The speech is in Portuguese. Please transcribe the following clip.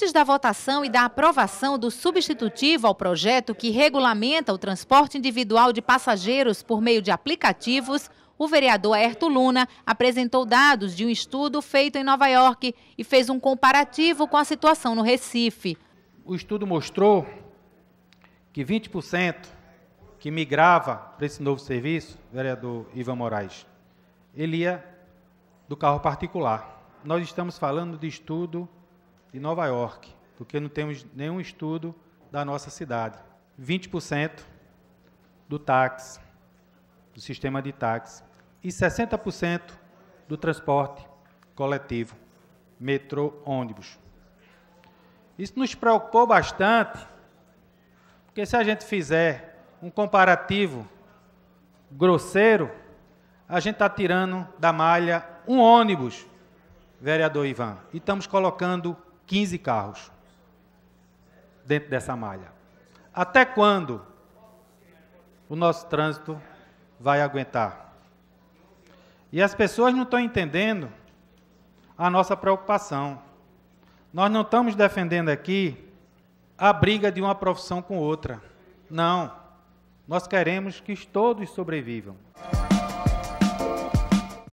Antes da votação e da aprovação do substitutivo ao projeto que regulamenta o transporte individual de passageiros por meio de aplicativos, o vereador Herto Luna apresentou dados de um estudo feito em Nova York e fez um comparativo com a situação no Recife. O estudo mostrou que 20% que migrava para esse novo serviço, vereador Ivan Moraes, ele ia do carro particular. Nós estamos falando de estudo de Nova York, porque não temos nenhum estudo da nossa cidade. 20% do táxi, do sistema de táxi, e 60% do transporte coletivo, metrô, ônibus. Isso nos preocupou bastante, porque se a gente fizer um comparativo grosseiro, a gente está tirando da malha um ônibus, vereador Ivan, e estamos colocando 15 carros dentro dessa malha. Até quando o nosso trânsito vai aguentar? E as pessoas não estão entendendo a nossa preocupação. Nós não estamos defendendo aqui a briga de uma profissão com outra. Não. Nós queremos que todos sobrevivam.